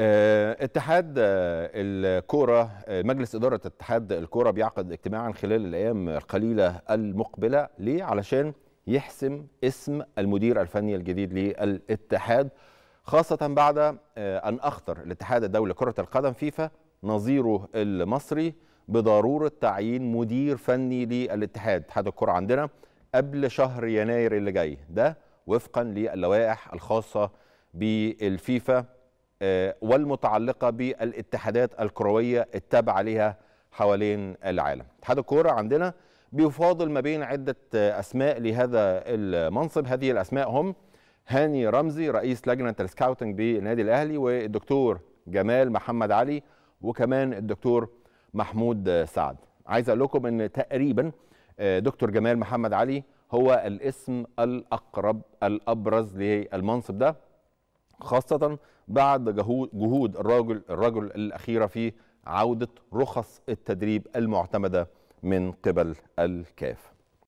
آه، اتحاد آه، الكوره آه، مجلس اداره اتحاد الكوره بيعقد اجتماعا خلال الايام القليله المقبله ليه علشان يحسم اسم المدير الفني الجديد للاتحاد خاصه بعد ان اخطر الاتحاد الدولي لكره القدم فيفا نظيره المصري بضروره تعيين مدير فني للاتحاد اتحاد الكره عندنا قبل شهر يناير اللي جاي ده وفقا للوائح الخاصه بالفيفا آه، والمتعلقة بالاتحادات الكروية التابعة لها حوالين العالم اتحاد الكورة عندنا بيفاضل ما بين عدة آه، أسماء لهذا المنصب هذه الأسماء هم هاني رمزي رئيس لجنة السكاوتنج بالنادي الأهلي والدكتور جمال محمد علي وكمان الدكتور محمود سعد عايز أقول لكم أن تقريبا آه، دكتور جمال محمد علي هو الاسم الأقرب الأبرز للمنصب ده خاصة بعد جهود الرجل الرجل الأخيرة في عودة رخص التدريب المعتمدة من قبل الكاف